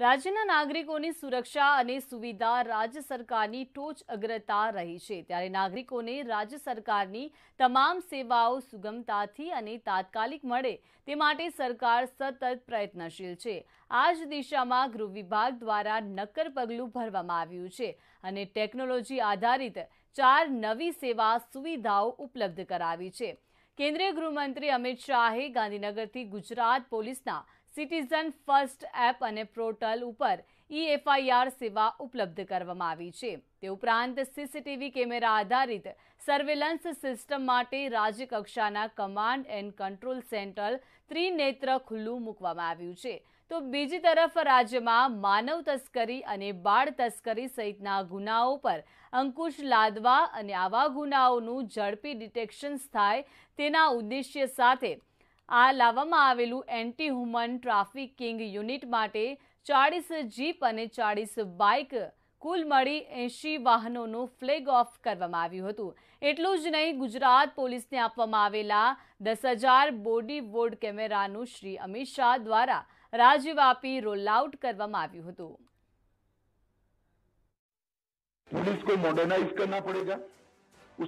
રાજ્યના નાગરિકોની સુરક્ષા અને સુવિધા રાજ્ય સરકારની ટોચ અગ્રતા રહી છે ત્યારે નાગરિકોને રાજ્ય સરકારની તમામ સેવાઓ સુગમતાથી અને તાત્કાલિક મળે તે માટે સરકાર સતત પ્રયત્નશીલ છે આ જ દિશામાં ગૃહ વિભાગ દ્વારા નક્કર પગલું ભરવામાં આવ્યું છે અને ટેકનોલોજી આધારિત ચાર નવી સેવા સુવિધાઓ ઉપલબ્ધ કરાવી છે કેન્દ્રીય ગૃહમંત્રી અમિત શાહે ગાંધીનગરથી ગુજરાત પોલીસના સિટીઝન ફર્સ્ટ એપ અને પોર્ટલ ઉપર ઈ એફઆઈઆર સેવા ઉપલબ્ધ કરવામાં આવી છે તે ઉપરાંત સીસીટીવી કેમેરા આધારિત સર્વેલન્સ સિસ્ટમ માટે રાજ્યકક્ષાના command and control centre Trinetra ખુલ્લું મૂકવામાં આવ્યું છે તો બીજી તરફ રાજ્યમાં માનવ તસ્કરી અને બાળ તસ્કરી સહિતના ગુનાઓ પર અંકુશ લાદવા અને આવા ગુનાઓનું ઝડપી ડિટેક્શન્સ થાય તેના ઉદ્દેશ્ય સાથે આ લાવવામાં આવેલું એન્ટી હ્યુમન ટ્રાફિકિંગ યુનિટ માટે ચાળીસ જીપ અને ચાળીસ બાઇક કુલ મળી એંશી વાહનોનું ફ્લેગ ઓફ કરવામાં આવ્યું હતું એટલું જ નહીં ગુજરાત પોલીસને આપવામાં આવેલા દસ હજાર બોડી બોર્ડ કેમેરાનું શ્રી અમિત શાહ દ્વારા રાજ્યવ્યાપી રોલ આઉટ કરવામાં આવ્યું હતું पुलिस को मॉडर्नाइज करना पड़ेगा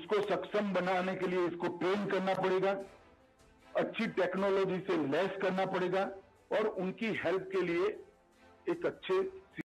उसको सक्षम बनाने के लिए इसको ट्रेन करना पड़ेगा अच्छी टेक्नोलॉजी से लैस करना पड़ेगा और उनकी हेल्प के लिए एक अच्छे